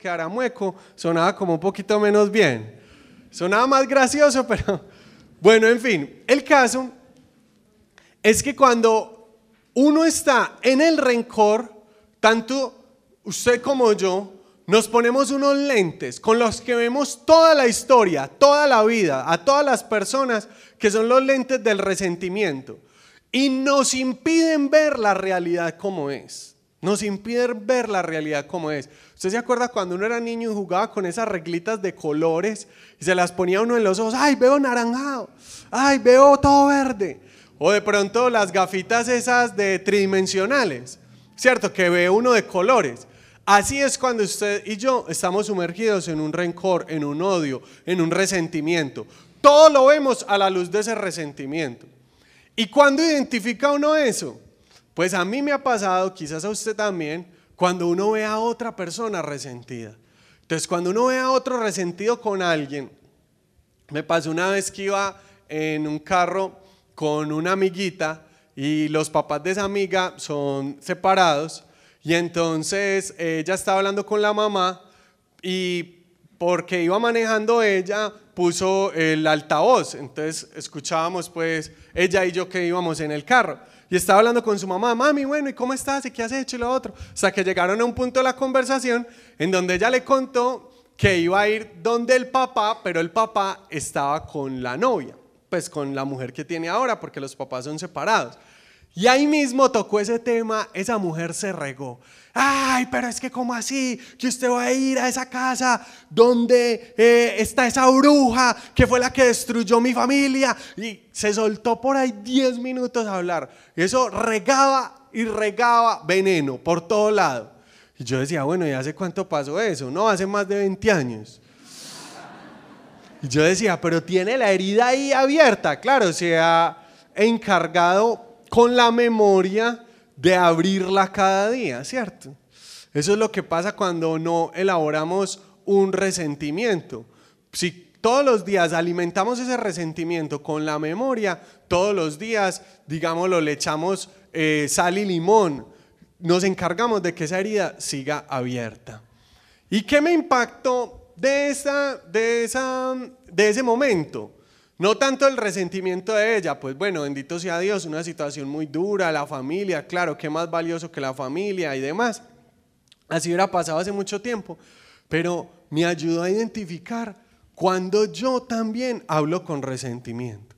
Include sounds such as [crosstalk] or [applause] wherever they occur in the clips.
que mueco, sonaba como un poquito menos bien. Sonaba más gracioso, [laughs] pero bueno, en fin. El caso es que cuando uno está en el rencor, tanto usted como yo, nos ponemos unos lentes con los que vemos toda la historia, toda la vida, a todas las personas, que son los lentes del resentimiento. Y nos impiden ver la realidad como es. Nos impiden ver la realidad como es. ¿Usted se acuerda cuando uno era niño y jugaba con esas reglitas de colores y se las ponía uno en los ojos? ¡Ay, veo naranjado! ¡Ay, veo todo verde! O de pronto las gafitas esas de tridimensionales, ¿cierto? Que ve uno de colores. Así es cuando usted y yo estamos sumergidos en un rencor, en un odio, en un resentimiento. Todo lo vemos a la luz de ese resentimiento. ¿Y cuándo identifica uno eso? Pues a mí me ha pasado, quizás a usted también, cuando uno ve a otra persona resentida. Entonces, cuando uno ve a otro resentido con alguien, me pasó una vez que iba en un carro con una amiguita y los papás de esa amiga son separados y entonces ella estaba hablando con la mamá y porque iba manejando ella puso el altavoz, entonces escuchábamos pues ella y yo que íbamos en el carro y estaba hablando con su mamá, mami, bueno, ¿y cómo estás? ¿Y qué has hecho? Y lo otro. O sea que llegaron a un punto de la conversación en donde ella le contó que iba a ir donde el papá, pero el papá estaba con la novia, pues con la mujer que tiene ahora, porque los papás son separados. Y ahí mismo tocó ese tema, esa mujer se regó. Ay, pero es que ¿cómo así? Que usted va a ir a esa casa donde eh, está esa bruja que fue la que destruyó mi familia. Y se soltó por ahí 10 minutos a hablar. Y eso regaba y regaba veneno por todo lado. Y yo decía, bueno, ¿y hace cuánto pasó eso? No, hace más de 20 años. Y yo decía, pero tiene la herida ahí abierta. Claro, se ha encargado con la memoria de abrirla cada día, ¿cierto? Eso es lo que pasa cuando no elaboramos un resentimiento. Si todos los días alimentamos ese resentimiento con la memoria, todos los días, digámoslo, le echamos eh, sal y limón, nos encargamos de que esa herida siga abierta. ¿Y qué me impactó de, esa, de, esa, de ese momento? No tanto el resentimiento de ella, pues bueno, bendito sea Dios, una situación muy dura, la familia, claro, qué más valioso que la familia y demás. Así hubiera pasado hace mucho tiempo, pero me ayudó a identificar cuando yo también hablo con resentimiento.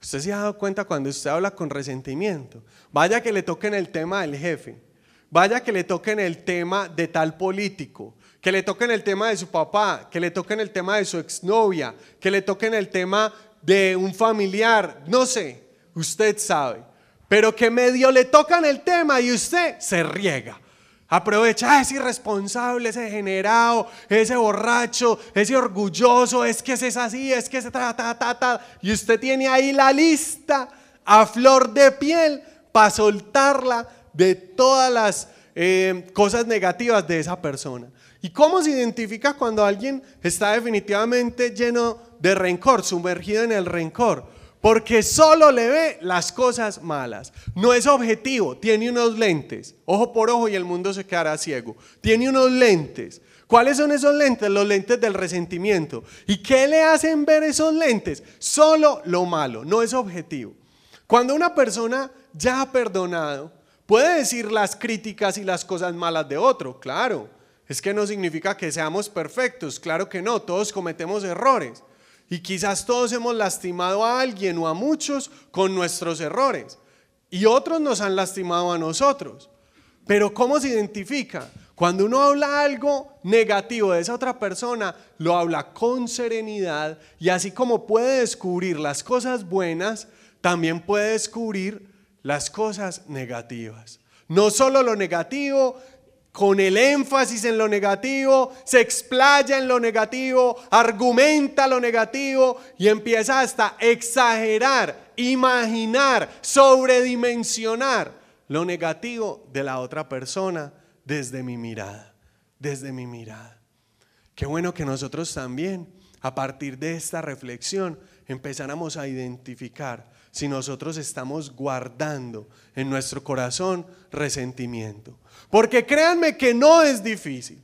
Usted se ha dado cuenta cuando usted habla con resentimiento. Vaya que le toquen el tema del jefe, vaya que le toquen el tema de tal político, que le toquen el tema de su papá, que le toquen el tema de su exnovia, que le toquen el tema de un familiar, no sé, usted sabe. Pero que medio le tocan el tema y usted se riega. Aprovecha, ah, es irresponsable, ese generado, ese borracho, ese orgulloso, es que ese es así, es que se trata, ta, ta, ta. Y usted tiene ahí la lista a flor de piel para soltarla de todas las Em, cosas negativas de esa persona. ¿Y cómo se identifica cuando alguien está definitivamente lleno de rencor, sumergido en el rencor? Porque solo le ve las cosas malas. No es objetivo, tiene unos lentes. Ojo por ojo y el mundo se quedará ciego. Tiene unos lentes. ¿Cuáles son esos lentes? Los lentes del resentimiento. ¿Y qué le hacen ver esos lentes? Solo lo malo, no es objetivo. Cuando una persona ya ha perdonado, Puede decir las críticas y las cosas malas de otro, claro. Es que no significa que seamos perfectos, claro que no, todos cometemos errores. Y quizás todos hemos lastimado a alguien o a muchos con nuestros errores. Y otros nos han lastimado a nosotros. Pero ¿cómo se identifica? Cuando uno habla algo negativo de esa otra persona, lo habla con serenidad y así como puede descubrir las cosas buenas, también puede descubrir las cosas negativas. No solo lo negativo, con el énfasis en lo negativo, se explaya en lo negativo, argumenta lo negativo y empieza hasta exagerar, imaginar, sobredimensionar lo negativo de la otra persona desde mi mirada, desde mi mirada. Qué bueno que nosotros también, a partir de esta reflexión, empezáramos a identificar si nosotros estamos guardando en nuestro corazón resentimiento. Porque créanme que no es difícil.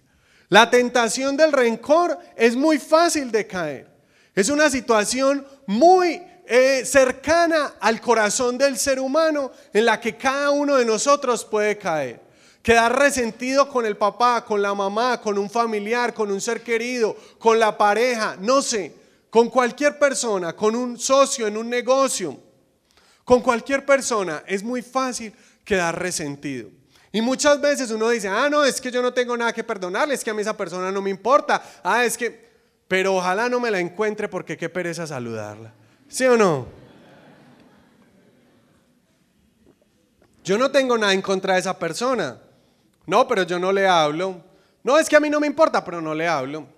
La tentación del rencor es muy fácil de caer. Es una situación muy eh, cercana al corazón del ser humano en la que cada uno de nosotros puede caer. Quedar resentido con el papá, con la mamá, con un familiar, con un ser querido, con la pareja, no sé, con cualquier persona, con un socio en un negocio. Con cualquier persona es muy fácil quedar resentido. Y muchas veces uno dice, ah, no, es que yo no tengo nada que perdonarle, es que a mí esa persona no me importa, ah, es que, pero ojalá no me la encuentre porque qué pereza saludarla. ¿Sí o no? Yo no tengo nada en contra de esa persona. No, pero yo no le hablo. No, es que a mí no me importa, pero no le hablo.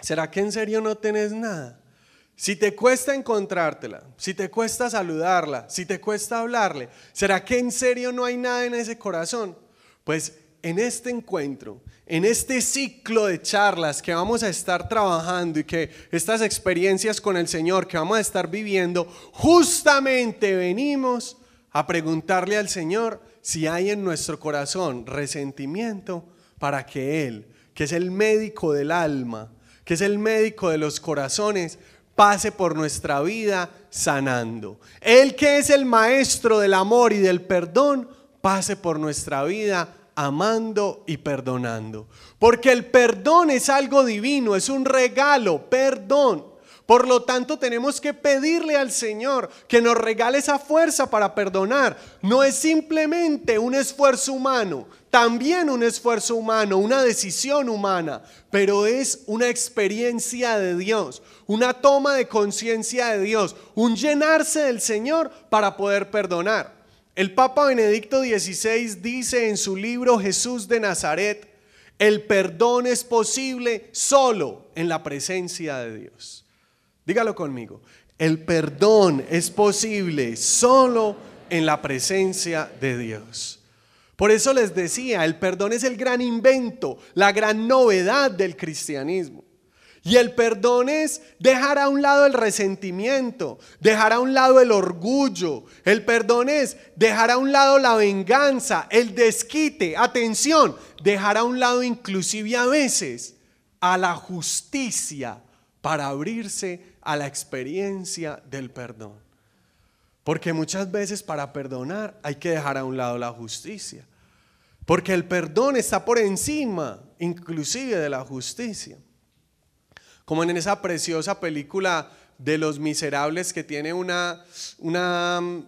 ¿Será que en serio no tenés nada? Si te cuesta encontrártela, si te cuesta saludarla, si te cuesta hablarle, ¿será que en serio no hay nada en ese corazón? Pues en este encuentro, en este ciclo de charlas que vamos a estar trabajando y que estas experiencias con el Señor que vamos a estar viviendo, justamente venimos a preguntarle al Señor si hay en nuestro corazón resentimiento para que Él, que es el médico del alma, que es el médico de los corazones, pase por nuestra vida sanando. el que es el maestro del amor y del perdón, pase por nuestra vida amando y perdonando. Porque el perdón es algo divino, es un regalo, perdón. Por lo tanto, tenemos que pedirle al Señor que nos regale esa fuerza para perdonar. No es simplemente un esfuerzo humano, también un esfuerzo humano, una decisión humana, pero es una experiencia de Dios, una toma de conciencia de Dios, un llenarse del Señor para poder perdonar. El Papa Benedicto XVI dice en su libro Jesús de Nazaret, el perdón es posible solo en la presencia de Dios. Dígalo conmigo, el perdón es posible solo en la presencia de Dios. Por eso les decía, el perdón es el gran invento, la gran novedad del cristianismo. Y el perdón es dejar a un lado el resentimiento, dejar a un lado el orgullo. El perdón es dejar a un lado la venganza, el desquite, atención, dejar a un lado inclusive a veces a la justicia para abrirse a la experiencia del perdón. Porque muchas veces para perdonar hay que dejar a un lado la justicia. Porque el perdón está por encima inclusive de la justicia. Como en esa preciosa película de los miserables que tiene una, una mm,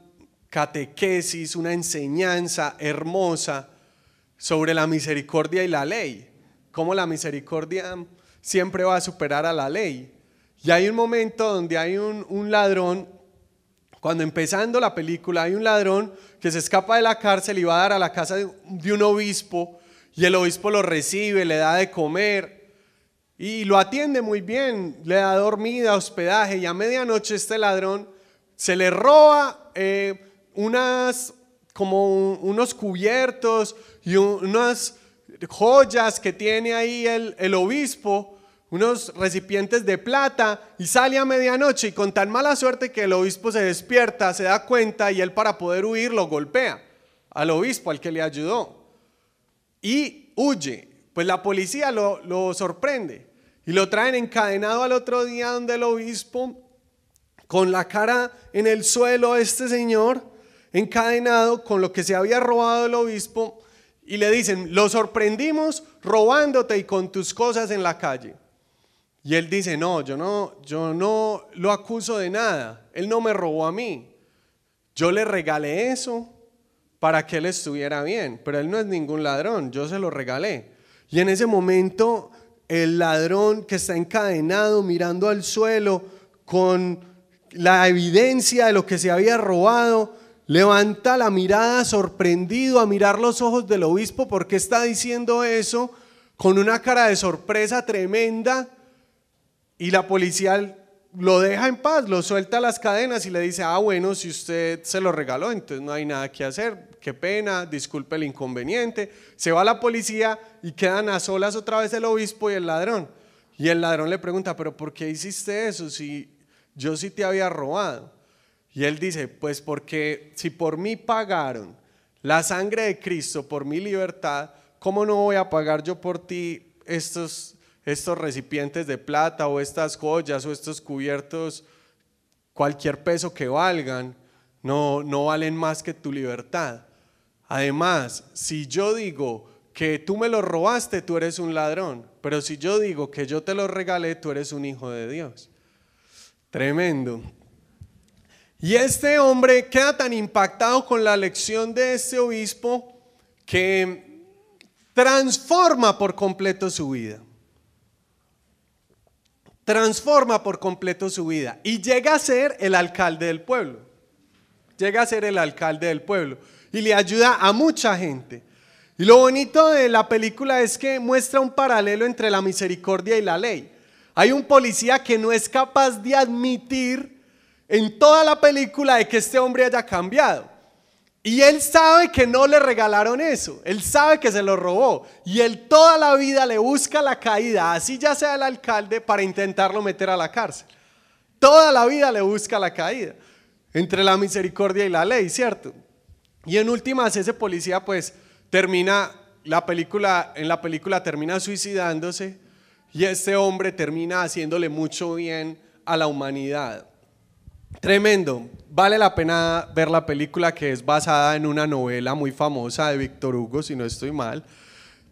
catequesis, una enseñanza hermosa sobre la misericordia y la ley. Cómo la misericordia siempre va a superar a la ley. Y hay un momento donde hay un, un ladrón cuando empezando la película hay un ladrón que se escapa de la cárcel y va a dar a la casa de un obispo y el obispo lo recibe, le da de comer y lo atiende muy bien, le da dormida, hospedaje y a medianoche este ladrón se le roba eh, unas como unos cubiertos y unas joyas que tiene ahí el obispo unos recipientes de plata y sale a medianoche y con tan mala suerte que el obispo se despierta, se da cuenta y él para poder huir lo golpea al obispo, al que le ayudó. Y huye. Pues la policía lo, lo sorprende y lo traen encadenado al otro día donde el obispo, con la cara en el suelo, este señor, encadenado con lo que se había robado el obispo, y le dicen, lo sorprendimos robándote y con tus cosas en la calle. Y él dice, no, yo no, yo no lo acuso de nada, él no me robó a mí, yo le regalé eso para que él estuviera bien, pero él no es ningún ladrón, yo se lo regalé. Y en ese momento el ladrón que está encadenado mirando al suelo con la evidencia de lo que se había robado, levanta la mirada sorprendido a mirar los ojos del obispo porque está diciendo eso con una cara de sorpresa tremenda y la policía lo deja en paz, lo suelta las cadenas y le dice, ah, bueno, si usted se lo regaló, entonces no hay nada que hacer, qué pena, disculpe el inconveniente. Se va la policía y quedan a solas otra vez el obispo y el ladrón. Y el ladrón le pregunta, pero ¿por qué hiciste eso si yo sí te había robado? Y él dice, pues porque si por mí pagaron la sangre de Cristo por mi libertad, ¿cómo no voy a pagar yo por ti estos estos recipientes de plata o estas joyas o estos cubiertos, cualquier peso que valgan, no, valen más que tu libertad. Además, si yo digo que tú me lo robaste, tú eres un ladrón, pero si yo digo que yo te lo regalé, tú eres un hijo de Dios. Tremendo. Y este hombre queda tan impactado con la lección de este obispo que transforma por completo su vida transforma por completo su vida y llega a ser el alcalde del pueblo. Llega a ser el alcalde del pueblo y le ayuda a mucha gente. Y lo bonito de la película es que muestra un paralelo entre la misericordia y la ley. Hay un policía que no es capaz de admitir en toda la película de que este hombre haya cambiado. Y él sabe que no le regalaron eso, él sabe que se lo robó. Y él toda la vida le busca la caída, así ya sea el alcalde, para intentarlo meter a la cárcel. Toda la vida le busca la caída, entre la misericordia y la ley, ¿cierto? Y en últimas, ese policía pues termina, la película, en la película termina suicidándose y este hombre termina haciéndole mucho bien a la humanidad. Tremendo. Vale la pena ver la película que es basada en una novela muy famosa de Víctor Hugo, si no estoy mal,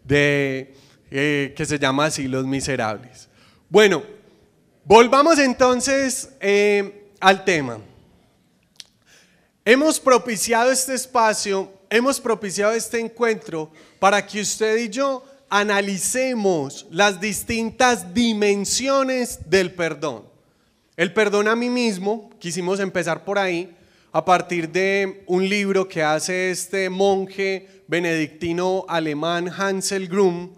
de, eh, que se llama así Los Miserables. Bueno, volvamos entonces eh, al tema. Hemos propiciado este espacio, hemos propiciado este encuentro para que usted y yo analicemos las distintas dimensiones del perdón. El perdón a mí mismo, quisimos empezar por ahí, a partir de un libro que hace este monje benedictino alemán Hansel Grum,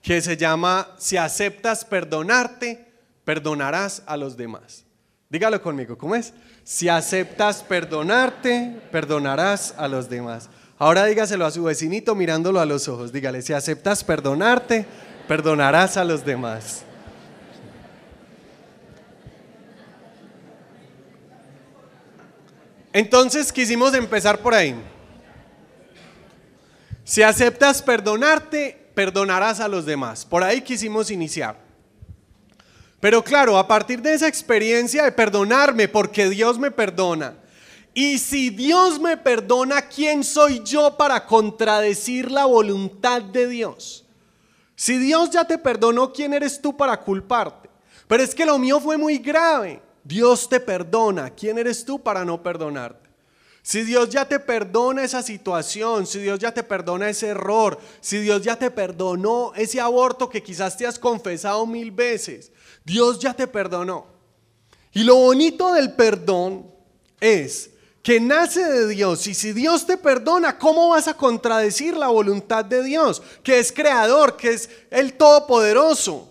que se llama Si aceptas perdonarte, perdonarás a los demás. Dígalo conmigo, ¿cómo es? Si aceptas perdonarte, perdonarás a los demás. Ahora dígaselo a su vecinito mirándolo a los ojos. Dígale, si aceptas perdonarte, perdonarás a los demás. Entonces quisimos empezar por ahí. Si aceptas perdonarte, perdonarás a los demás. Por ahí quisimos iniciar. Pero claro, a partir de esa experiencia de perdonarme porque Dios me perdona. Y si Dios me perdona, ¿quién soy yo para contradecir la voluntad de Dios? Si Dios ya te perdonó, ¿quién eres tú para culparte? Pero es que lo mío fue muy grave. Dios te perdona. ¿Quién eres tú para no perdonarte? Si Dios ya te perdona esa situación, si Dios ya te perdona ese error, si Dios ya te perdonó ese aborto que quizás te has confesado mil veces, Dios ya te perdonó. Y lo bonito del perdón es que nace de Dios. Y si Dios te perdona, ¿cómo vas a contradecir la voluntad de Dios, que es creador, que es el todopoderoso?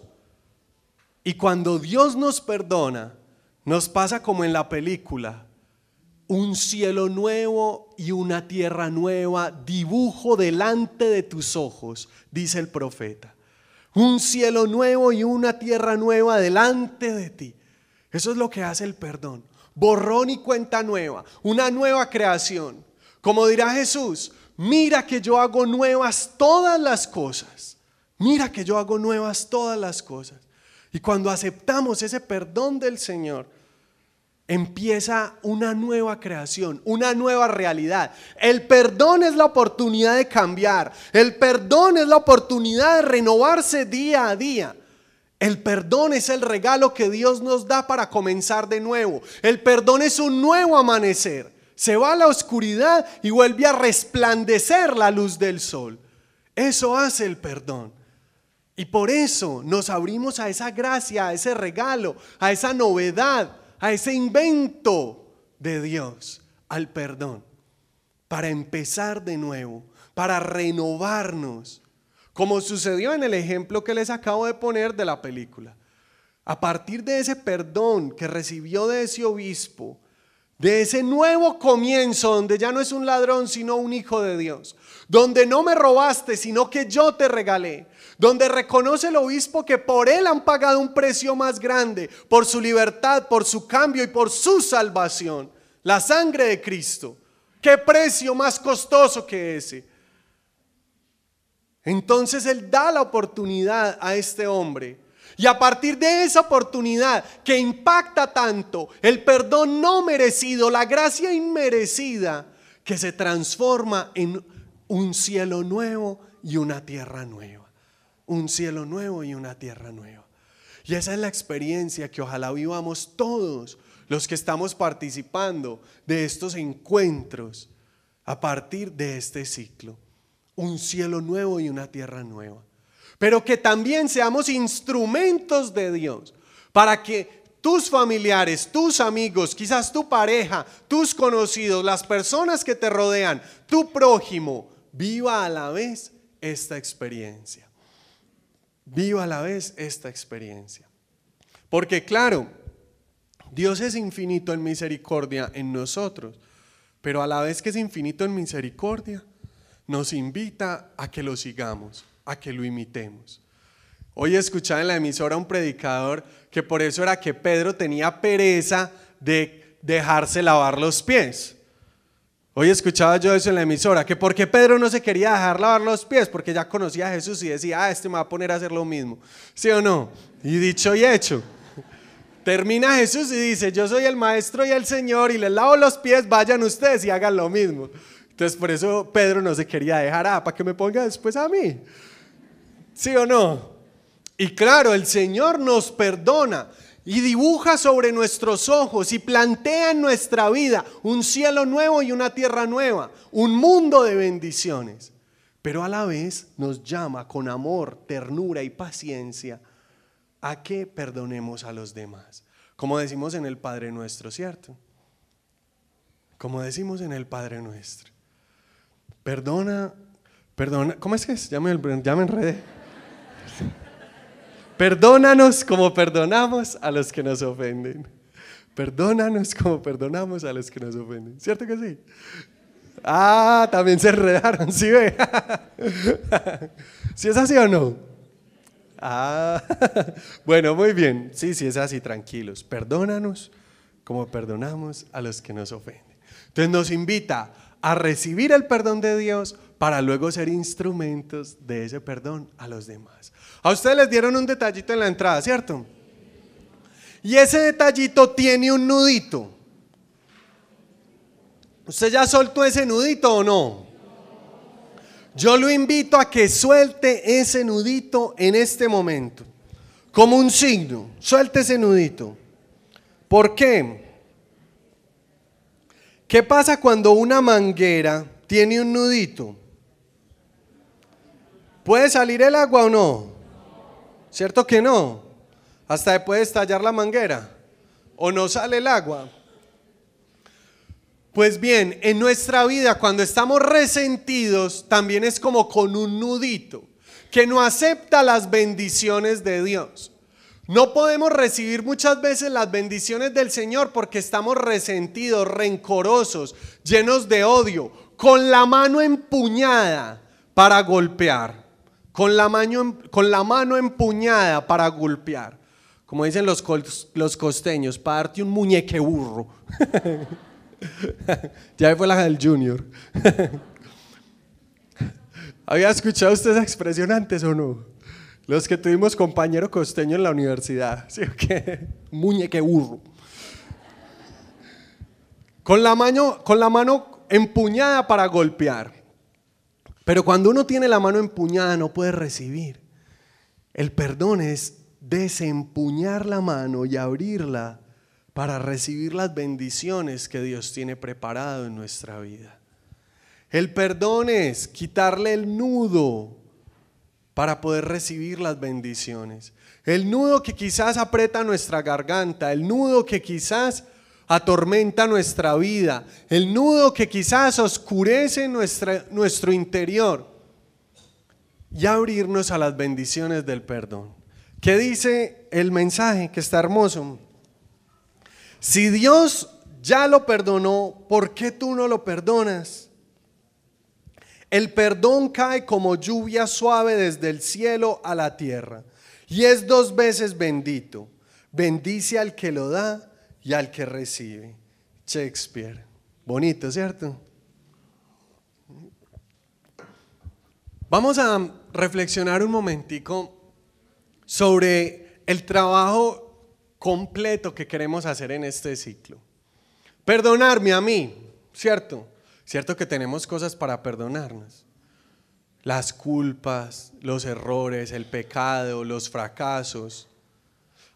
Y cuando Dios nos perdona, nos pasa como en la película, un cielo nuevo y una tierra nueva, dibujo delante de tus ojos, dice el profeta. Un cielo nuevo y una tierra nueva delante de ti. Eso es lo que hace el perdón. Borrón y cuenta nueva, una nueva creación. Como dirá Jesús, mira que yo hago nuevas todas las cosas. Mira que yo hago nuevas todas las cosas. Y cuando aceptamos ese perdón del Señor, Empieza una nueva creación, una nueva realidad. El perdón es la oportunidad de cambiar. El perdón es la oportunidad de renovarse día a día. El perdón es el regalo que Dios nos da para comenzar de nuevo. El perdón es un nuevo amanecer. Se va a la oscuridad y vuelve a resplandecer la luz del sol. Eso hace el perdón. Y por eso nos abrimos a esa gracia, a ese regalo, a esa novedad a ese invento de Dios, al perdón, para empezar de nuevo, para renovarnos, como sucedió en el ejemplo que les acabo de poner de la película. A partir de ese perdón que recibió de ese obispo, de ese nuevo comienzo donde ya no es un ladrón, sino un hijo de Dios, donde no me robaste, sino que yo te regalé, donde reconoce el obispo que por él han pagado un precio más grande, por su libertad, por su cambio y por su salvación, la sangre de Cristo. ¿Qué precio más costoso que ese? Entonces él da la oportunidad a este hombre y a partir de esa oportunidad que impacta tanto, el perdón no merecido, la gracia inmerecida, que se transforma en un cielo nuevo y una tierra nueva. Un cielo nuevo y una tierra nueva. Y esa es la experiencia que ojalá vivamos todos los que estamos participando de estos encuentros a partir de este ciclo. Un cielo nuevo y una tierra nueva pero que también seamos instrumentos de Dios para que tus familiares, tus amigos, quizás tu pareja, tus conocidos, las personas que te rodean, tu prójimo, viva a la vez esta experiencia. Viva a la vez esta experiencia. Porque claro, Dios es infinito en misericordia en nosotros, pero a la vez que es infinito en misericordia, nos invita a que lo sigamos a que lo imitemos. Hoy escuchaba en la emisora un predicador que por eso era que Pedro tenía pereza de dejarse lavar los pies. Hoy escuchaba yo eso en la emisora, que porque Pedro no se quería dejar lavar los pies, porque ya conocía a Jesús y decía, ah, este me va a poner a hacer lo mismo. ¿Sí o no? Y dicho y hecho. Termina Jesús y dice, yo soy el maestro y el Señor y les lavo los pies, vayan ustedes y hagan lo mismo. Entonces por eso Pedro no se quería dejar, ah, para que me ponga después a mí. ¿Sí o no? Y claro, el Señor nos perdona y dibuja sobre nuestros ojos y plantea en nuestra vida un cielo nuevo y una tierra nueva, un mundo de bendiciones. Pero a la vez nos llama con amor, ternura y paciencia a que perdonemos a los demás. Como decimos en el Padre nuestro, ¿cierto? Como decimos en el Padre nuestro. Perdona, perdona, ¿cómo es que es? Ya me, enredé. Perdónanos como perdonamos a los que nos ofenden. Perdónanos como perdonamos a los que nos ofenden. ¿Cierto que sí? Ah, también se enredaron, ¿sí ve? ¿si [laughs] es así o no? Ah, [laughs] bueno, muy bien. Sí, sí es así, tranquilos. Perdónanos como perdonamos a los que nos ofenden. Entonces nos invita a recibir el perdón de Dios para luego ser instrumentos de ese perdón a los demás. A ustedes les dieron un detallito en la entrada, ¿cierto? Y ese detallito tiene un nudito. ¿Usted ya soltó ese nudito o no? Yo lo invito a que suelte ese nudito en este momento, como un signo. Suelte ese nudito. ¿Por qué? ¿Qué pasa cuando una manguera tiene un nudito? ¿Puede salir el agua o no? ¿Cierto que no? Hasta después de estallar la manguera o no sale el agua. Pues bien, en nuestra vida cuando estamos resentidos también es como con un nudito que no acepta las bendiciones de Dios. No podemos recibir muchas veces las bendiciones del Señor porque estamos resentidos, rencorosos, llenos de odio, con la mano empuñada para golpear con la, mano, con la mano empuñada para golpear. Como dicen los, costeños, para darte un muñeque burro. [laughs] ya fue la del Junior. [laughs] ¿Había escuchado ustedes esa expresión antes o no? Los que tuvimos compañero costeño en la universidad, [laughs] Muñeque burro. Con la, mano, con la mano empuñada para golpear. Pero cuando uno tiene la mano empuñada no puede recibir. El perdón es desempuñar la mano y abrirla para recibir las bendiciones que Dios tiene preparado en nuestra vida. El perdón es quitarle el nudo para poder recibir las bendiciones. El nudo que quizás aprieta nuestra garganta, el nudo que quizás atormenta nuestra vida, el nudo que quizás oscurece nuestra, nuestro interior y abrirnos a las bendiciones del perdón. ¿Qué dice el mensaje que está hermoso? Si Dios ya lo perdonó, ¿por qué tú no lo perdonas? El perdón cae como lluvia suave desde el cielo a la tierra y es dos veces bendito. Bendice al que lo da y al que recibe. Shakespeare. Bonito, ¿cierto? Vamos a reflexionar un momentico sobre el trabajo completo que queremos hacer en este ciclo. Perdonarme a mí, ¿cierto? Cierto que tenemos cosas para perdonarnos. Las culpas, los errores, el pecado, los fracasos.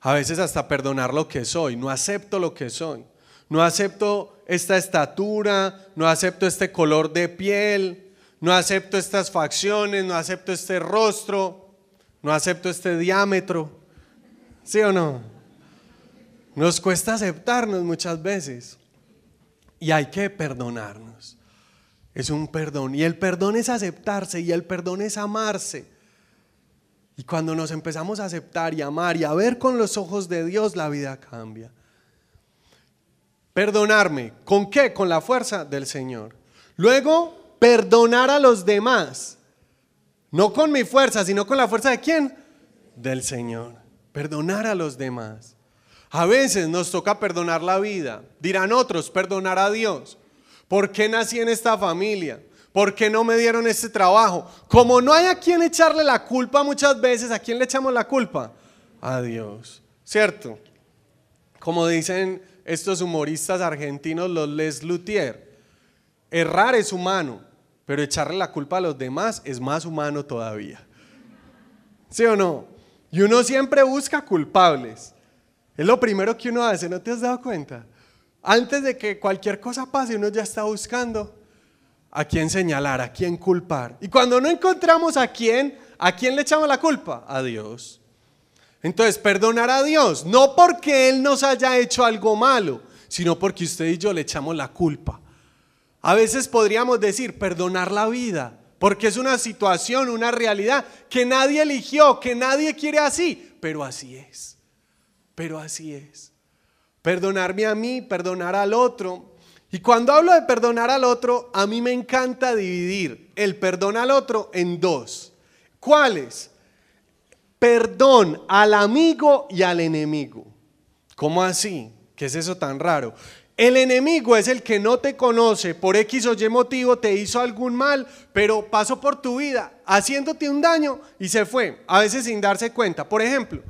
A veces hasta perdonar lo que soy. No acepto lo que soy. No acepto esta estatura, no acepto este color de piel, no acepto estas facciones, no acepto este rostro, no acepto este diámetro. ¿Sí o no? Nos cuesta aceptarnos muchas veces y hay que perdonarnos. Es un perdón. Y el perdón es aceptarse y el perdón es amarse. Y cuando nos empezamos a aceptar y amar y a ver con los ojos de Dios, la vida cambia. Perdonarme. ¿Con qué? Con la fuerza del Señor. Luego, perdonar a los demás. No con mi fuerza, sino con la fuerza de quién? Del Señor. Perdonar a los demás. A veces nos toca perdonar la vida. Dirán otros, perdonar a Dios. ¿Por qué nací en esta familia? ¿Por qué no me dieron este trabajo? Como no hay a quien echarle la culpa muchas veces, ¿a quién le echamos la culpa? A Dios, ¿cierto? Como dicen estos humoristas argentinos, los Les Luthier, errar es humano, pero echarle la culpa a los demás es más humano todavía. ¿Sí o no? Y uno siempre busca culpables. Es lo primero que uno hace, ¿no te has dado cuenta? Antes de que cualquier cosa pase, uno ya está buscando a quién señalar, a quién culpar. Y cuando no encontramos a quién, ¿a quién le echamos la culpa? A Dios. Entonces, perdonar a Dios, no porque Él nos haya hecho algo malo, sino porque usted y yo le echamos la culpa. A veces podríamos decir, perdonar la vida, porque es una situación, una realidad que nadie eligió, que nadie quiere así, pero así es, pero así es. Perdonarme a mí, perdonar al otro, y cuando hablo de perdonar al otro, a mí me encanta dividir el perdón al otro en dos. ¿Cuáles? Perdón al amigo y al enemigo. ¿Cómo así? ¿Qué es eso tan raro? El enemigo es el que no te conoce, por X o Y motivo te hizo algún mal, pero pasó por tu vida haciéndote un daño y se fue, a veces sin darse cuenta. Por ejemplo,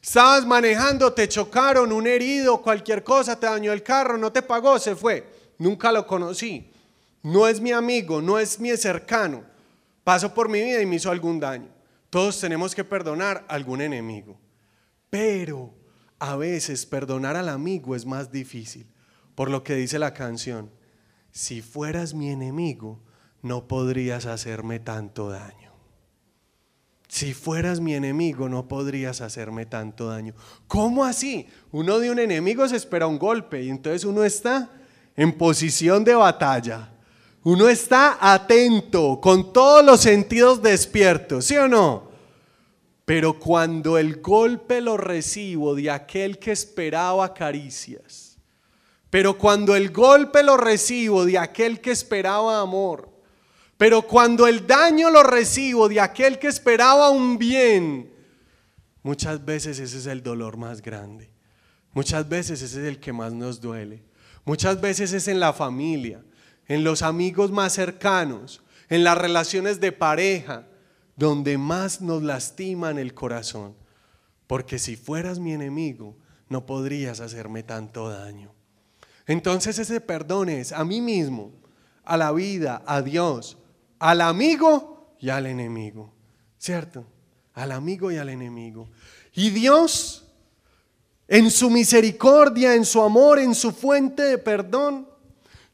estabas manejando, te chocaron, un herido, cualquier cosa, te dañó el carro, no te pagó, se fue nunca lo conocí, no es mi amigo, no es mi cercano, pasó por mi vida y me hizo algún daño. Todos tenemos que perdonar a algún enemigo, pero a veces perdonar al amigo es más difícil, por lo que dice la canción, si fueras mi enemigo, no podrías hacerme tanto daño. Si fueras mi enemigo, no podrías hacerme tanto daño. ¿Cómo así? Uno de un enemigo se espera un golpe y entonces uno está en posición de batalla. Uno está atento, con todos los sentidos despiertos, ¿sí o no? Pero cuando el golpe lo recibo de aquel que esperaba caricias, pero cuando el golpe lo recibo de aquel que esperaba amor, pero cuando el daño lo recibo de aquel que esperaba un bien, muchas veces ese es el dolor más grande, muchas veces ese es el que más nos duele. Muchas veces es en la familia, en los amigos más cercanos, en las relaciones de pareja, donde más nos lastiman el corazón. Porque si fueras mi enemigo, no podrías hacerme tanto daño. Entonces ese perdón es a mí mismo, a la vida, a Dios, al amigo y al enemigo. ¿Cierto? Al amigo y al enemigo. Y Dios en su misericordia, en su amor, en su fuente de perdón,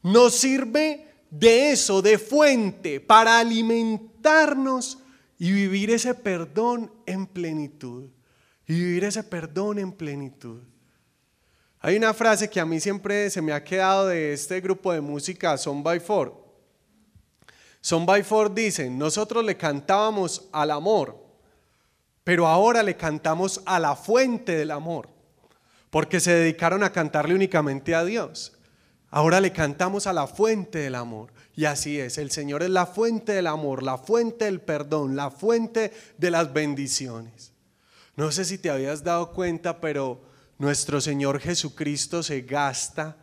nos sirve de eso, de fuente, para alimentarnos y vivir ese perdón en plenitud. Y vivir ese perdón en plenitud. Hay una frase que a mí siempre se me ha quedado de este grupo de música, Son by Four. Son by Four dicen, nosotros le cantábamos al amor, pero ahora le cantamos a la fuente del amor porque se dedicaron a cantarle únicamente a Dios. Ahora le cantamos a la fuente del amor. Y así es, el Señor es la fuente del amor, la fuente del perdón, la fuente de las bendiciones. No sé si te habías dado cuenta, pero nuestro Señor Jesucristo se gasta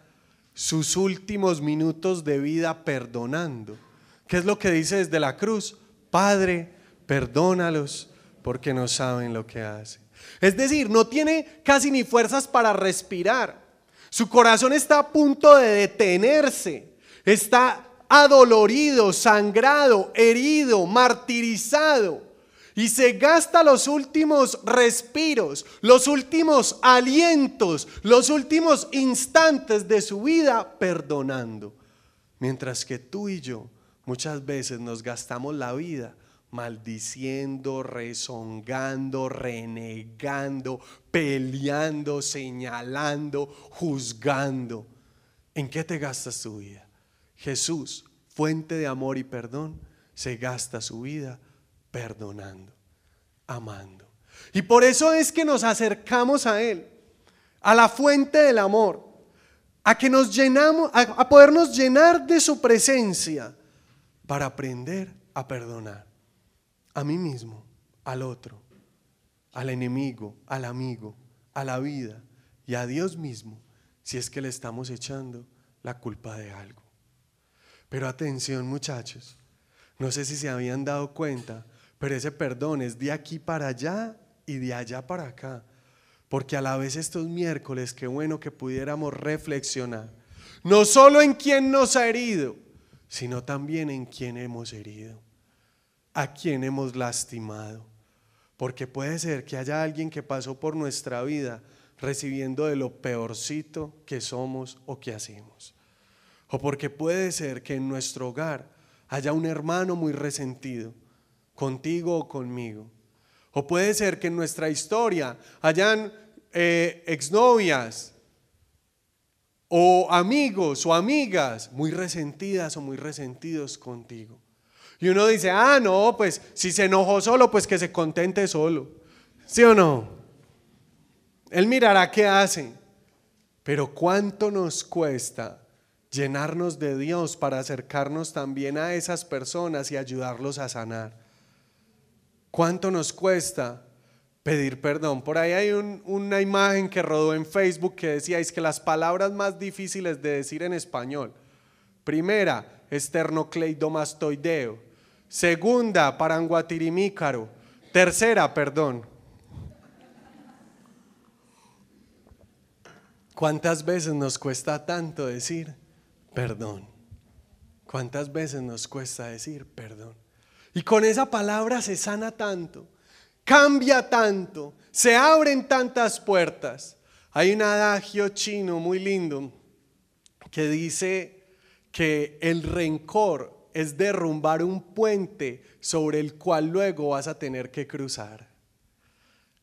sus últimos minutos de vida perdonando. ¿Qué es lo que dice desde la cruz? Padre, perdónalos porque no saben lo que hacen. Es decir, no tiene casi ni fuerzas para respirar. Su corazón está a punto de detenerse. Está adolorido, sangrado, herido, martirizado. Y se gasta los últimos respiros, los últimos alientos, los últimos instantes de su vida perdonando. Mientras que tú y yo muchas veces nos gastamos la vida maldiciendo, rezongando, renegando, peleando, señalando, juzgando. ¿En qué te gastas tu vida? Jesús, fuente de amor y perdón, se gasta su vida perdonando, amando. Y por eso es que nos acercamos a Él, a la fuente del amor, a que nos llenamos, a, podernos llenar de su presencia para aprender a perdonar a mí mismo, al otro, al enemigo, al amigo, a la vida y a Dios mismo si es que le estamos echando la culpa de algo. Pero atención muchachos, no sé si se habían dado cuenta, pero ese perdón es de aquí para allá y de allá para acá. Porque a la vez estos miércoles, qué bueno que pudiéramos reflexionar, no solo en quién nos ha herido, sino también en quién hemos herido a quien hemos lastimado. Porque puede ser que haya alguien que pasó por nuestra vida recibiendo de lo peorcito que somos o que hacemos. O porque puede ser que en nuestro hogar haya un hermano muy resentido, contigo o conmigo. O puede ser que en nuestra historia hayan eh, exnovias o amigos o amigas muy resentidas o muy resentidos contigo. Y uno dice, ah, no, pues si se enojó solo, pues que se contente solo. ¿Sí o no? Él mirará qué hace. Pero cuánto nos cuesta llenarnos de Dios para acercarnos también a esas personas y ayudarlos a sanar. ¿Cuánto nos cuesta pedir perdón? Por ahí hay una imagen que rodó en Facebook que decía, que las palabras más difíciles de decir en español. Primera, esternocleidomastoideo. Segunda, Paranguatirimícaro. Tercera, perdón. ¿Cuántas veces nos cuesta tanto decir perdón? ¿Cuántas veces nos cuesta decir perdón? Y con esa palabra se sana tanto, cambia tanto, se abren tantas puertas. Hay un adagio chino muy lindo que dice que el rencor es derrumbar un puente sobre el cual luego vas a tener que cruzar.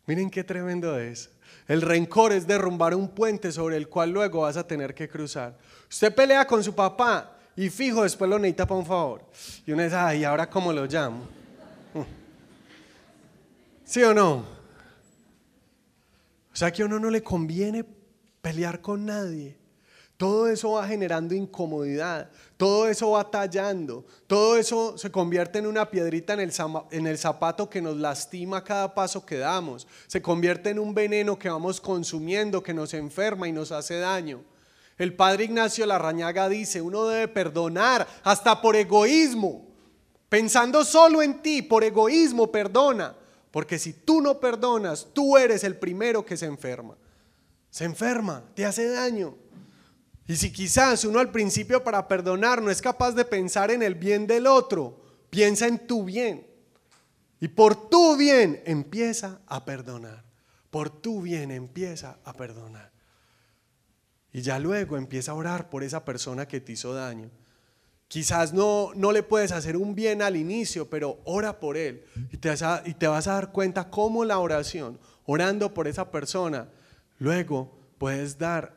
Miren qué tremendo es. El rencor es derrumbar un puente sobre el cual luego vas a tener que cruzar. Usted pelea con su papá y fijo, después lo necesita para un favor. Y uno dice, ay, ¿ahora cómo lo llamo? Mm. ¿Sí o no? O sea que a uno no le conviene pelear con nadie todo eso va generando incomodidad, todo eso va tallando, todo eso se convierte en una piedrita en el, zapato que nos lastima cada paso que damos, se convierte en un veneno que vamos consumiendo, que nos enferma y nos hace daño. El padre Ignacio Larrañaga dice, uno debe perdonar hasta por egoísmo, pensando solo en ti, por egoísmo perdona, porque si tú no perdonas, tú eres el primero que se enferma. Se enferma, te hace daño. Y si quizás uno al principio para perdonar no es capaz de pensar en el bien del otro, piensa en tu bien. Y por tu bien empieza a perdonar. Por tu bien empieza a perdonar. Y ya luego empieza a orar por esa persona que te hizo daño. Quizás no, no le puedes hacer un bien al inicio, pero ora por él. Y te, vas y te vas a dar cuenta cómo la oración, orando por esa persona, luego puedes dar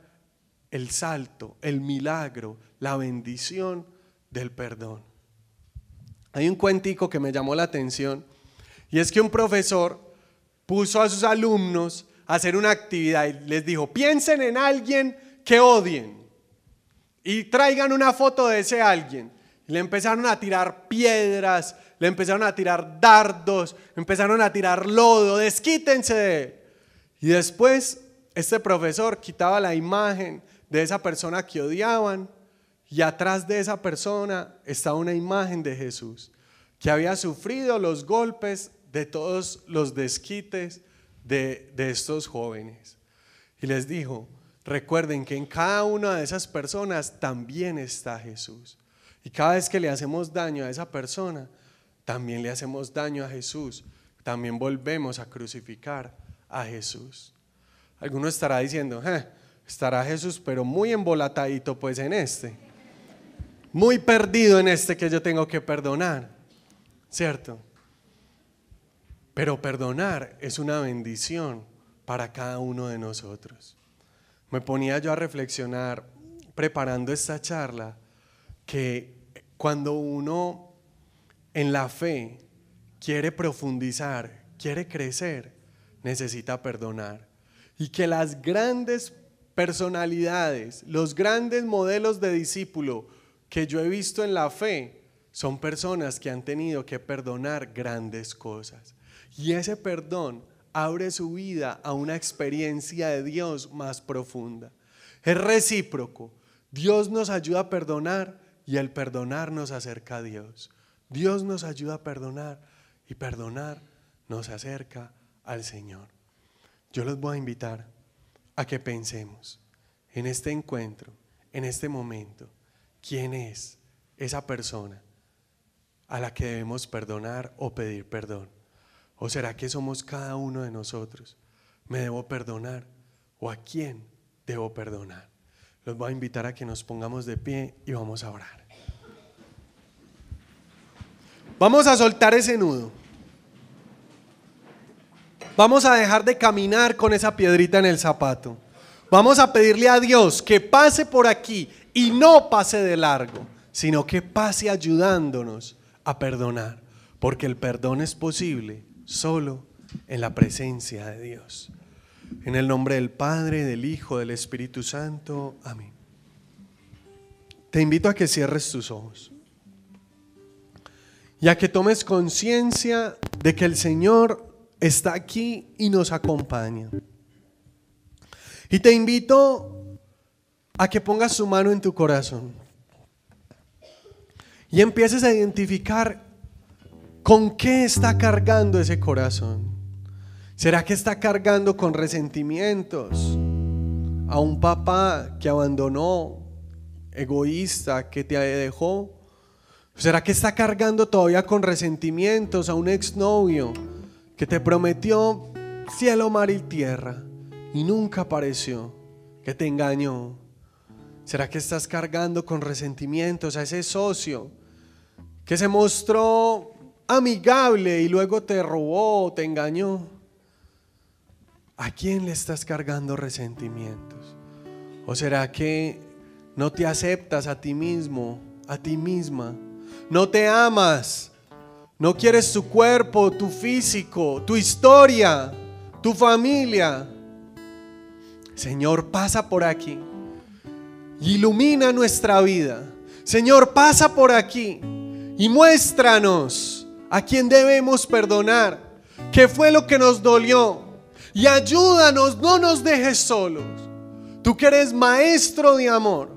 el salto, el milagro, la bendición del perdón. Hay un cuentico que me llamó la atención y es que un profesor puso a sus alumnos a hacer una actividad y les dijo, piensen en alguien que odien y traigan una foto de ese alguien. Le empezaron a tirar piedras, le empezaron a tirar dardos, empezaron a tirar lodo, desquítense de Y después este profesor quitaba la imagen de esa persona que odiaban y atrás de esa persona está una imagen de Jesús que había sufrido los golpes de todos los desquites de, de estos jóvenes. Y les dijo, recuerden que en cada una de esas personas también está Jesús. Y cada vez que le hacemos daño a esa persona, también le hacemos daño a Jesús. También volvemos a crucificar a Jesús. Alguno estará diciendo, eh, Estará Jesús, pero muy embolatadito pues en este. Muy perdido en este que yo tengo que perdonar. ¿Cierto? Pero perdonar es una bendición para cada uno de nosotros. Me ponía yo a reflexionar preparando esta charla que cuando uno en la fe quiere profundizar, quiere crecer, necesita perdonar. Y que las grandes personalidades, los grandes modelos de discípulo que yo he visto en la fe son personas que han tenido que perdonar grandes cosas. Y ese perdón abre su vida a una experiencia de Dios más profunda. Es recíproco. Dios nos ayuda a perdonar y el perdonar nos acerca a Dios. Dios nos ayuda a perdonar y perdonar nos acerca al Señor. Yo los voy a invitar a que pensemos en este encuentro, en este momento, quién es esa persona a la que debemos perdonar o pedir perdón. ¿O será que somos cada uno de nosotros? ¿Me debo perdonar? ¿O a quién debo perdonar? Los voy a invitar a que nos pongamos de pie y vamos a orar. Vamos a soltar ese nudo. Vamos a dejar de caminar con esa piedrita en el zapato. Vamos a pedirle a Dios que pase por aquí y no pase de largo, sino que pase ayudándonos a perdonar, porque el perdón es posible solo en la presencia de Dios. En el nombre del Padre, del Hijo, del Espíritu Santo. Amén. Te invito a que cierres tus ojos y a que tomes conciencia de que el Señor está aquí y nos acompaña. Y te invito a que pongas su mano en tu corazón y empieces a identificar con qué está cargando ese corazón. ¿Será que está cargando con resentimientos a un papá que abandonó, egoísta, que te dejó? ¿Será que está cargando todavía con resentimientos a un exnovio que te prometió cielo, mar y tierra y nunca apareció, que te engañó? ¿Será que estás cargando con resentimientos a ese socio que se mostró amigable y luego te robó, te engañó? ¿A quién le estás cargando resentimientos? ¿O será que no te aceptas a ti mismo, a ti misma? No te amas, no quieres tu cuerpo, tu físico, tu historia, tu familia. Señor, pasa por aquí. Ilumina nuestra vida. Señor, pasa por aquí y muéstranos a quién debemos perdonar. ¿Qué fue lo que nos dolió? Y ayúdanos, no nos dejes solos. Tú que eres maestro de amor.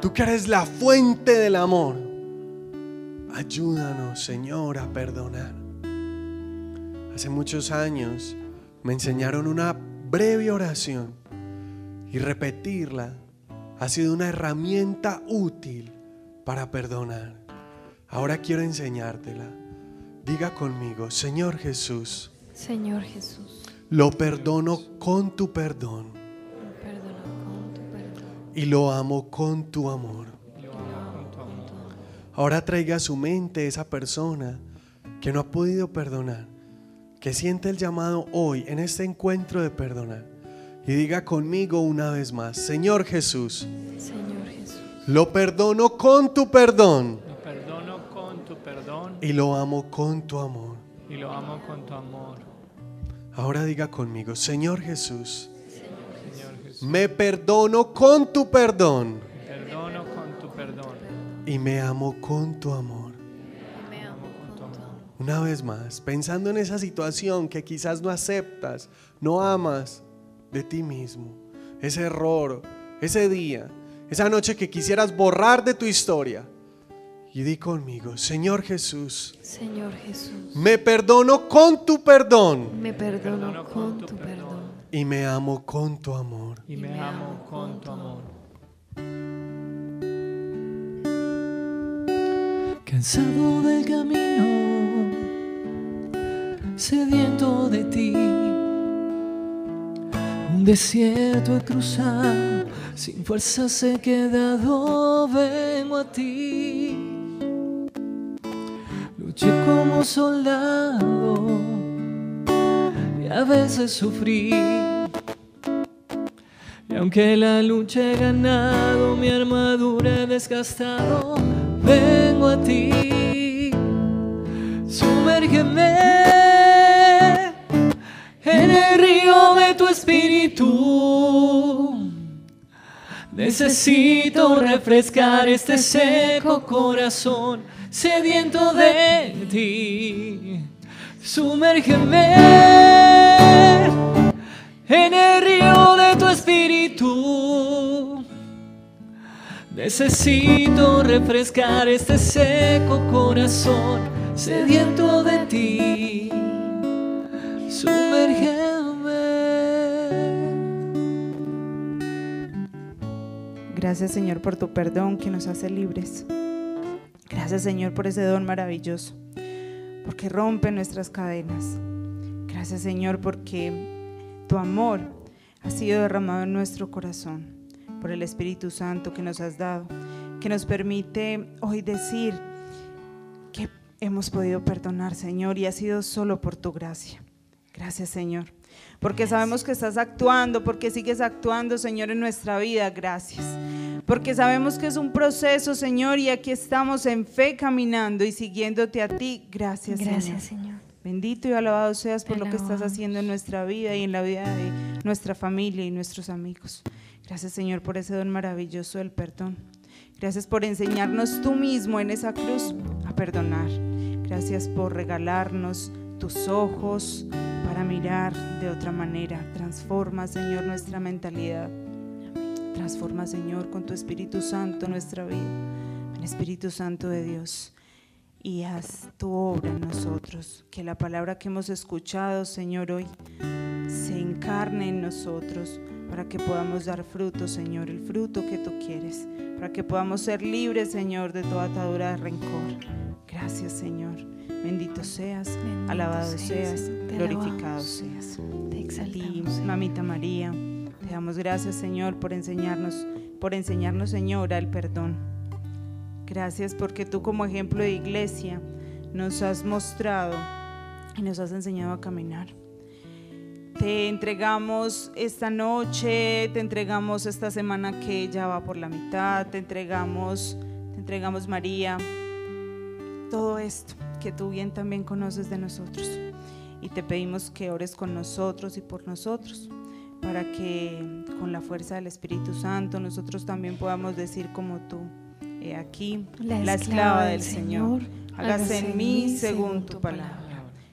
Tú que eres la fuente del amor. Ayúdanos, Señor, a perdonar. Hace muchos años me enseñaron una breve oración y repetirla ha sido una herramienta útil para perdonar. Ahora quiero enseñártela. Diga conmigo, Señor Jesús. Señor Jesús. Lo perdono con tu perdón. Lo perdono con tu perdón. Y lo amo con tu amor. Ahora traiga a su mente esa persona que no ha podido perdonar, que siente el llamado hoy en este encuentro de perdonar. Y diga conmigo una vez más, Señor Jesús, Señor Jesús. lo perdono con tu perdón. Y lo amo con tu amor. Ahora diga conmigo, Señor Jesús. me perdono con tu perdón y me amo con tu amor. Una vez más, pensando en esa situación que quizás no aceptas, no amas de ti mismo, ese error, ese día, esa noche que quisieras borrar de tu historia. Y di conmigo, Señor Jesús. Señor Jesús. Me perdono con tu perdón. Me perdono con tu perdón. Y me amo con tu amor. Y me amo con tu amor. Cansado del camino, sediento de ti, un desierto he cruzado, sin fuerzas he quedado, vengo a ti. Luché como soldado y a veces sufrí. Y aunque la lucha he ganado, mi armadura he desgastado vengo a ti, sumérgeme en el río de tu espíritu. Necesito refrescar este seco corazón sediento de ti. Sumérgeme en el río de tu espíritu. Necesito refrescar este seco corazón sediento de ti. Sumérgeme. Gracias Señor por tu perdón que nos hace libres. Gracias Señor por ese don maravilloso, porque rompe nuestras cadenas. Gracias Señor porque tu amor ha sido derramado en nuestro corazón por el Espíritu Santo que nos has dado, que nos permite hoy decir que hemos podido perdonar, Señor, y ha sido solo por tu gracia. Gracias, Señor. Porque sabemos que estás actuando, porque sigues actuando, Señor, en nuestra vida. Gracias. Porque sabemos que es un proceso, Señor, y aquí estamos en fe caminando y siguiéndote a ti. Gracias, Gracias, Señor. Bendito y alabado seas por lo que estás haciendo en nuestra vida y en la vida de nuestra familia y nuestros amigos. Gracias Señor por ese don maravilloso del perdón. Gracias por enseñarnos tú mismo en esa cruz a perdonar. Gracias por regalarnos tus ojos para mirar de otra manera. Transforma Señor nuestra mentalidad. Transforma Señor con tu Espíritu Santo nuestra vida. el Espíritu Santo de Dios y haz tu obra en nosotros. Que la palabra que hemos escuchado, Señor, hoy se encarne en nosotros para que podamos dar fruto, Señor, el fruto que tú quieres, para que podamos ser libres, Señor, de toda atadura de rencor. Gracias, Señor. Bendito seas, alabado seas, glorificado seas. Te exaltamos, mamita María, te damos gracias, Señor, por enseñarnos, por enseñarnos, Señora, el perdón. Gracias porque tú como ejemplo de iglesia nos has mostrado y nos has enseñado a caminar. Te entregamos esta noche, te entregamos esta semana que ya va por la mitad, te entregamos, te entregamos María, todo esto que tú bien también conoces de nosotros. Y te pedimos que ores con nosotros y por nosotros, para que con la fuerza del Espíritu Santo nosotros también podamos decir como tú, he aquí, la esclava, del Señor, Señor hágase en mí según tu palabra.